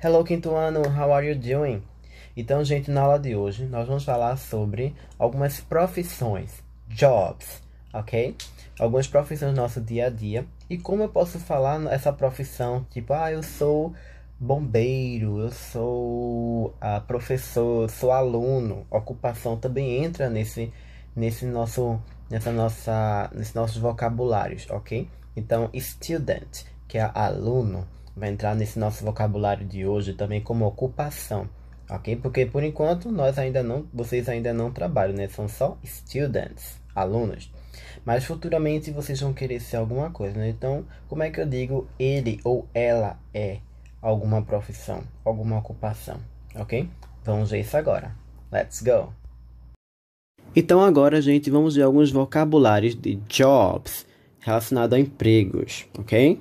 Hello, quinto ano, how are you doing? Então, gente, na aula de hoje nós vamos falar sobre algumas profissões, jobs, ok? Algumas profissões do nosso dia a dia e como eu posso falar essa profissão, tipo, ah, eu sou bombeiro, eu sou ah, professor, sou aluno. Ocupação também entra nesse, nesse nosso, nessa nossa, nesses nossos vocabulários, ok? Então, student, que é aluno vai entrar nesse nosso vocabulário de hoje também como ocupação, ok? Porque por enquanto nós ainda não, vocês ainda não trabalham, né? São só students, alunos. Mas futuramente vocês vão querer ser alguma coisa, né? Então, como é que eu digo ele ou ela é alguma profissão, alguma ocupação, ok? Vamos ver isso agora. Let's go! Então agora, gente, vamos ver alguns vocabulários de jobs relacionados a empregos, ok?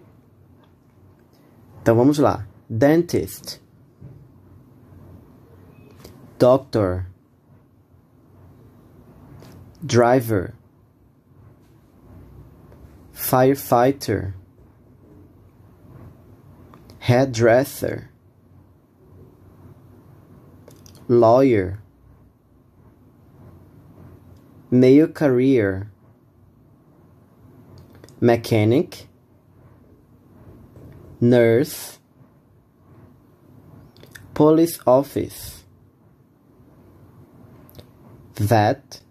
Então vamos lá: dentist, doctor, driver, firefighter, hairdresser, lawyer, male career, mechanic nurse, police office, vet,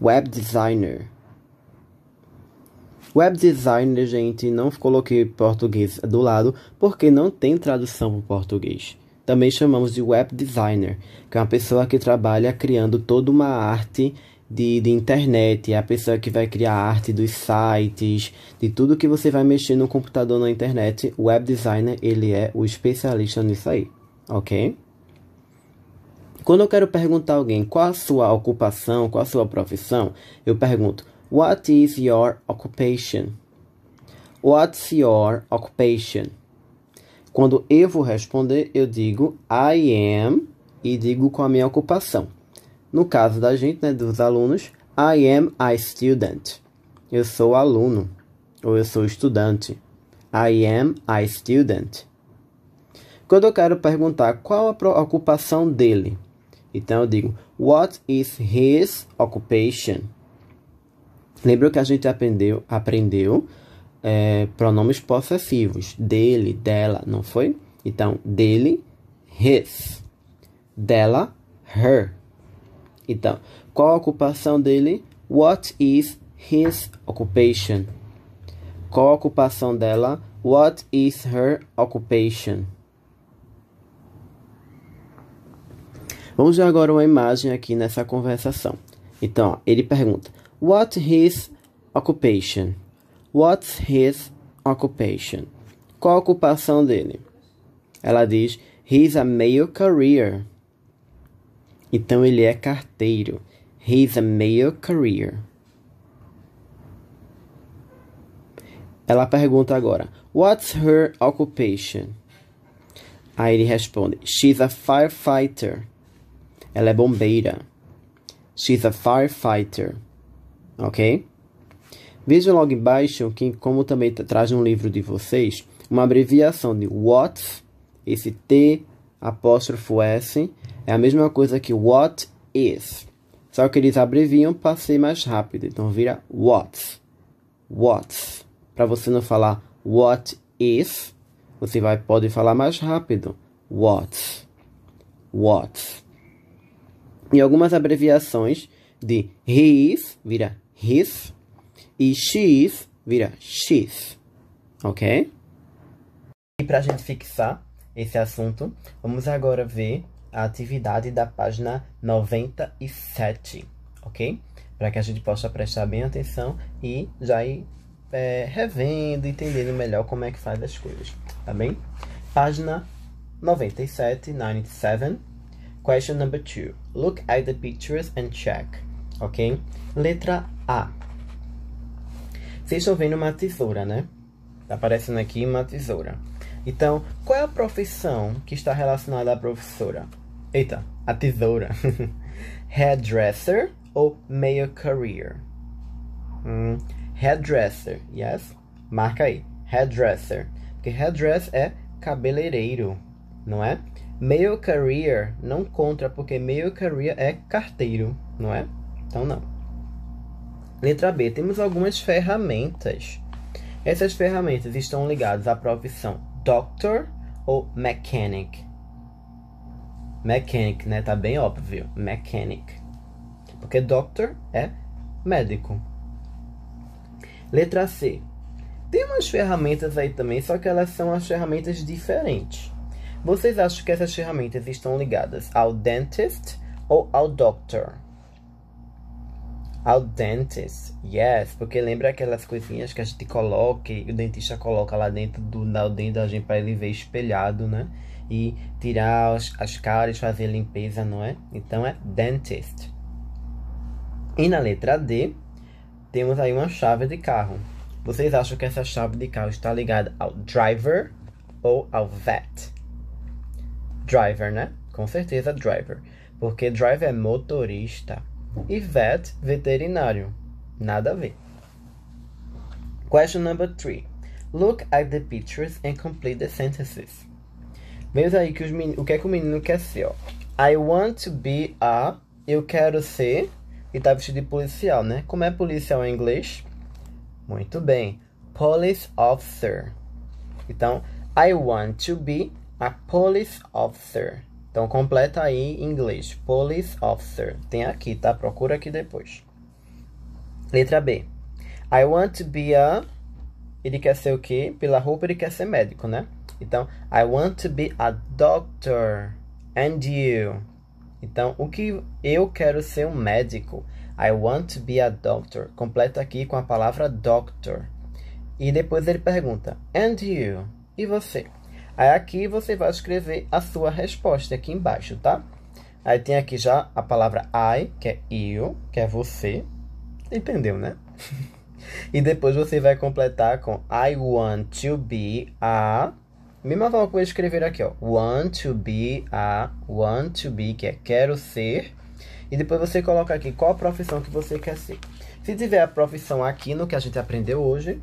web designer. Web designer, gente, não coloquei português do lado porque não tem tradução para o português. Também chamamos de web designer, que é uma pessoa que trabalha criando toda uma arte de, de internet, é a pessoa que vai criar arte dos sites, de tudo que você vai mexer no computador na internet, o web designer ele é o especialista nisso aí, ok? Quando eu quero perguntar a alguém qual a sua ocupação, qual a sua profissão, eu pergunto: What is your occupation? What's your occupation? Quando eu vou responder, eu digo I am e digo com a minha ocupação. No caso da gente, né, dos alunos, I am a student. Eu sou aluno ou eu sou estudante. I am a student. Quando eu quero perguntar qual a ocupação dele, então eu digo What is his occupation? Lembra que a gente aprendeu, aprendeu é, pronomes possessivos dele, dela, não foi? Então dele, his, dela, her. Então, qual a ocupação dele? What is his occupation? Qual a ocupação dela? What is her occupation? Vamos ver agora uma imagem aqui nessa conversação. Então, ó, ele pergunta: What his occupation? What's his occupation? Qual a ocupação dele? Ela diz: He's a male career. Então ele é carteiro. He's a mail carrier. Ela pergunta agora: What's her occupation? Aí ele responde: She's a firefighter. Ela é bombeira. She's a firefighter. Ok? Vejam logo embaixo que, como também traz um livro de vocês, uma abreviação de what, esse T apóstrofo S, é a mesma coisa que what is, Só que eles abreviam para ser mais rápido. Então vira what's. What's. Para você não falar what is, você vai pode falar mais rápido. What's. What's. E algumas abreviações de his vira his e She's vira she's. Ok? E para a gente fixar esse assunto, vamos agora ver a atividade da página 97, ok? Para que a gente possa prestar bem atenção e já ir é, revendo, entendendo melhor como é que faz as coisas, tá bem? Página 97, 97. Question number two. Look at the pictures and check, ok? Letra A. Vocês estão vendo uma tesoura, né? Tá aparecendo aqui uma tesoura. Então, qual é a profissão que está relacionada à professora? Eita, a tesoura. Hairdresser ou male career? Hum, hairdresser, yes? Marca aí. Hairdresser. Porque hairdress é cabeleireiro, não é? Male career não contra, porque male career é carteiro, não é? Então não. Letra B. Temos algumas ferramentas. Essas ferramentas estão ligadas à profissão doctor ou mechanic. Mechanic, né? Tá bem óbvio. Mechanic. Porque doctor é médico. Letra C. Tem umas ferramentas aí também, só que elas são as ferramentas diferentes. Vocês acham que essas ferramentas estão ligadas ao dentist ou ao doctor? Ao dentist, yes, porque lembra aquelas coisinhas que a gente coloca, e o dentista coloca lá dentro do, da gente para ele ver espelhado, né? e tirar as, as caras, fazer limpeza, não é? Então é dentist. E na letra D, temos aí uma chave de carro. Vocês acham que essa chave de carro está ligada ao driver ou ao vet? Driver, né? Com certeza driver, porque driver é motorista e vet veterinário. Nada a ver. Question number 3. Look at the pictures and complete the sentences. Veja aí que os men... o que é que o menino quer ser, ó. I want to be a. Eu quero ser. E tá vestido de policial, né? Como é policial em inglês? Muito bem. Police officer. Então, I want to be a police officer. Então, completa aí em inglês. Police officer. Tem aqui, tá? Procura aqui depois. Letra B. I want to be a. Ele quer ser o quê? Pela roupa, ele quer ser médico, né? Então, I want to be a doctor. And you? Então, o que eu quero ser um médico. I want to be a doctor. Completa aqui com a palavra doctor. E depois ele pergunta, and you? E você? Aí aqui você vai escrever a sua resposta aqui embaixo, tá? Aí tem aqui já a palavra I, que é eu, que é você. Entendeu, né? e depois você vai completar com I want to be a Mesma forma que eu escrever aqui, ó. Want to be a. Want to be, que é quero ser. E depois você coloca aqui qual a profissão que você quer ser. Se tiver a profissão aqui no que a gente aprendeu hoje,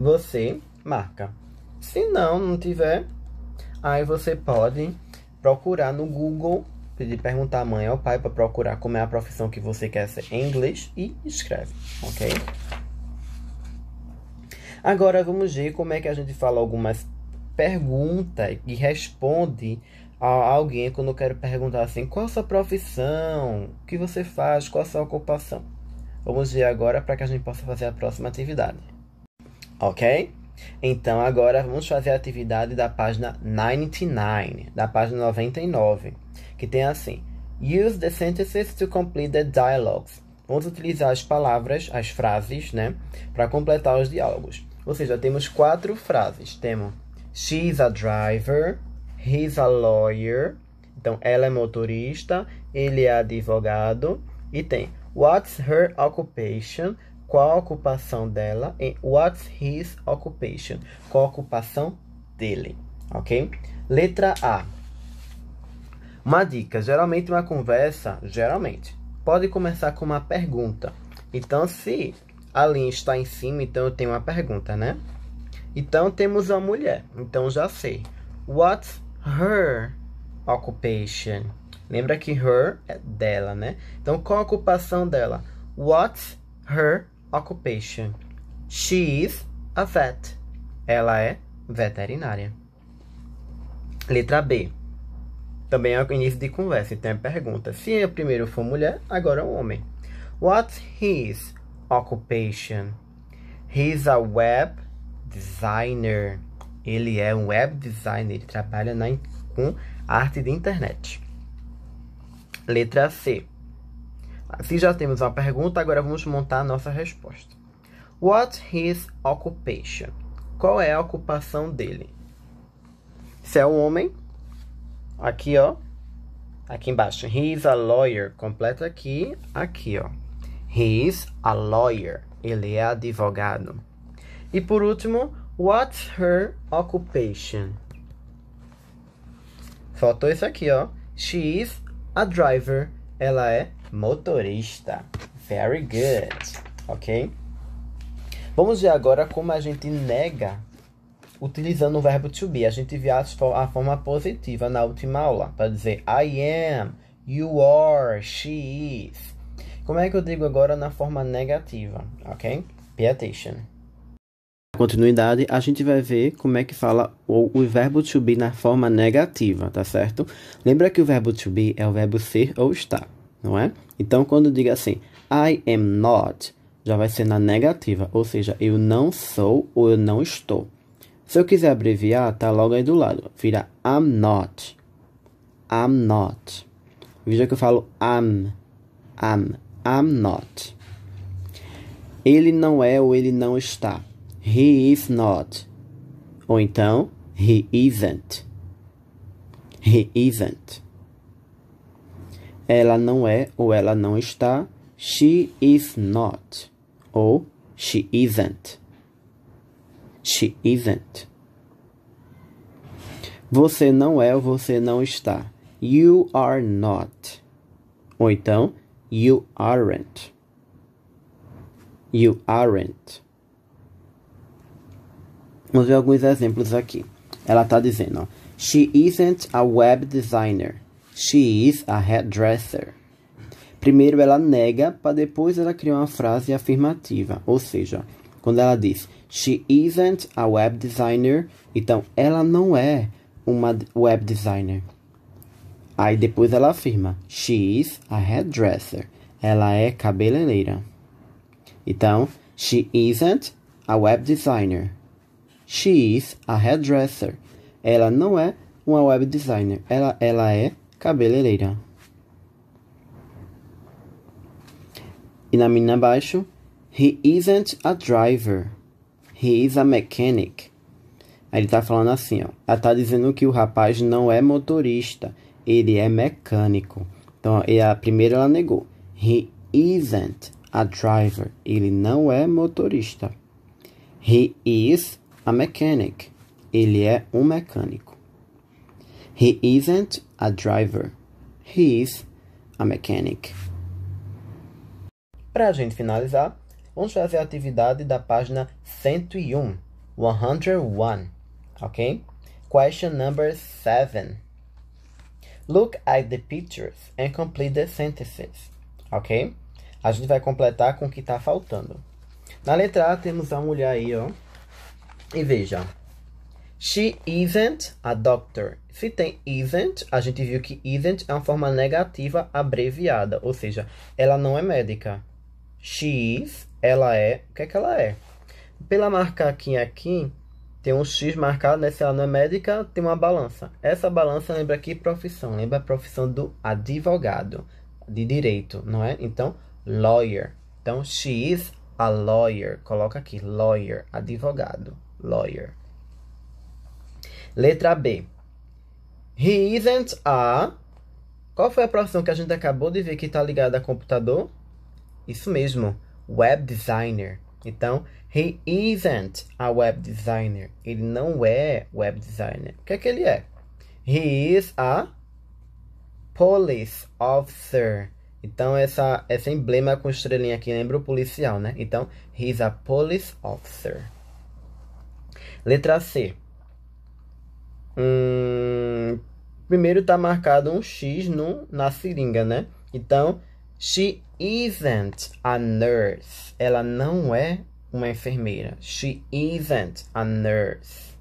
você marca. Se não, não tiver, aí você pode procurar no Google, pedir perguntar à mãe ou ao pai para procurar como é a profissão que você quer ser em inglês e escreve, ok? Agora vamos ver como é que a gente fala algumas perguntas e responde a alguém quando eu quero perguntar assim: qual a sua profissão? O que você faz? Qual a sua ocupação? Vamos ver agora para que a gente possa fazer a próxima atividade. Ok? Então agora vamos fazer a atividade da página 99, da página 99, que tem assim: Use the sentences to complete the dialogues. Vamos utilizar as palavras, as frases, né, para completar os diálogos. Ou seja, temos quatro frases. Temos She's a driver, he's a lawyer. Então, ela é motorista, ele é advogado. E tem What's her occupation? Qual a ocupação dela? E What's his occupation? Qual a ocupação dele? Ok? Letra A. Uma dica. Geralmente, uma conversa, geralmente, pode começar com uma pergunta. Então, se a linha está em cima, então eu tenho uma pergunta, né? Então temos uma mulher, então já sei. What's her occupation? Lembra que her é dela, né? Então qual a ocupação dela? What's her occupation? She is a vet. Ela é veterinária. Letra B. Também é o início de conversa, então é pergunta. Se o primeiro for mulher, agora é um homem. What's his occupation. He's a web designer. Ele é um web designer, ele trabalha na, com arte de internet. Letra C. Se assim já temos uma pergunta, agora vamos montar a nossa resposta. What his occupation? Qual é a ocupação dele? Se é um homem, aqui ó, aqui embaixo. He is a lawyer, completa aqui, aqui ó. He is a lawyer. Ele é advogado. E por último, what's her occupation? Faltou isso aqui, ó. She is a driver. Ela é motorista. Very good. Ok? Vamos ver agora como a gente nega utilizando o verbo to be. A gente viu a, a forma positiva na última aula para dizer I am, you are, she is. Como é que eu digo agora na forma negativa, ok? Pay attention. Na continuidade, a gente vai ver como é que fala o, o verbo to be na forma negativa, tá certo? Lembra que o verbo to be é o verbo ser ou estar, não é? Então, quando diga assim, I am not, já vai ser na negativa, ou seja, eu não sou ou eu não estou. Se eu quiser abreviar, tá logo aí do lado. Vira I'm not. I'm not. Veja que eu falo am. Am. I'm not. Ele não é ou ele não está. He is not. Ou então, he isn't. He isn't. Ela não é ou ela não está. She is not. Ou she isn't. She isn't. Você não é ou você não está. You are not. Ou então, You aren't. You aren't. Vamos ver alguns exemplos aqui. Ela está dizendo: ó, She isn't a web designer. She is a hairdresser. Primeiro ela nega, para depois ela criar uma frase afirmativa. Ou seja, quando ela diz She isn't a web designer, então ela não é uma web designer. Aí depois ela afirma: She is a hairdresser. Ela é cabeleireira. Então, she isn't a web designer. She is a hairdresser. Ela não é uma web designer. Ela, ela é cabeleireira. E na mina abaixo, he isn't a driver. He is a mechanic. Aí ele tá falando assim, ó. Ela tá dizendo que o rapaz não é motorista ele é mecânico. Então, é a primeira ela negou. He isn't a driver. Ele não é motorista. He is a mechanic. Ele é um mecânico. He isn't a driver. He is a mechanic. Para a gente finalizar, vamos fazer a atividade da página 101. 101. Ok? Question number 7. Look at the pictures and complete the sentences. Ok? A gente vai completar com o que está faltando. Na letra A temos a mulher aí, ó. E veja. She isn't a doctor. Se tem isn't, a gente viu que isn't é uma forma negativa abreviada. Ou seja, ela não é médica. She is, ela é. O que é que ela é? Pela marcaquinha aqui, aqui tem um X marcado, né? Se ela não é médica, tem uma balança. Essa balança lembra que profissão? Lembra a profissão do advogado, de direito, não é? Então, lawyer. Então, she is a lawyer. Coloca aqui, lawyer, advogado, lawyer. Letra B. He isn't a. Qual foi a profissão que a gente acabou de ver que está ligada a computador? Isso mesmo, web designer. Então, he isn't a web designer. Ele não é web designer. O que é que ele é? He is a police officer. Então, essa, essa emblema com estrelinha aqui lembra o policial, né? Então, he is a police officer. Letra C. Hum, primeiro está marcado um X no, na seringa, né? Então, she isn't a nurse. Ela não é uma enfermeira. She isn't a nurse.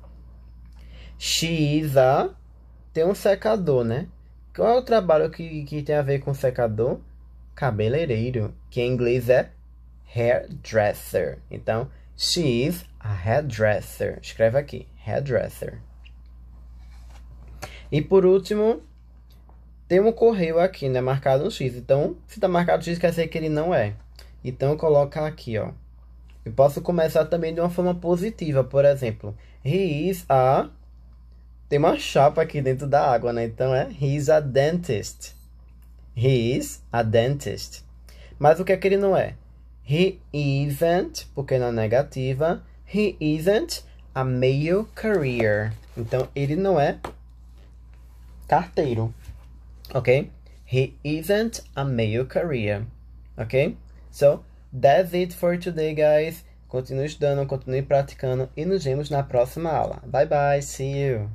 She is a. Tem um secador, né? Qual é o trabalho que, que tem a ver com secador? Cabeleireiro, que em inglês é hairdresser. Então, she is a hairdresser. Escreve aqui, hairdresser. E por último, tem um correio aqui, né? Marcado um X. Então, se tá marcado X, quer dizer que ele não é. Então, eu coloco aqui, ó. Eu posso começar também de uma forma positiva, por exemplo. He is a... Tem uma chapa aqui dentro da água, né? Então, é he is a dentist. He is a dentist. Mas o que é que ele não é? He isn't, porque na é negativa, he isn't a male career. Então, ele não é carteiro. Ok, he isn't a male career. ok? so that's it for today, guys. Continue estudando, continue praticando e nos vemos na próxima aula. Bye bye, see you.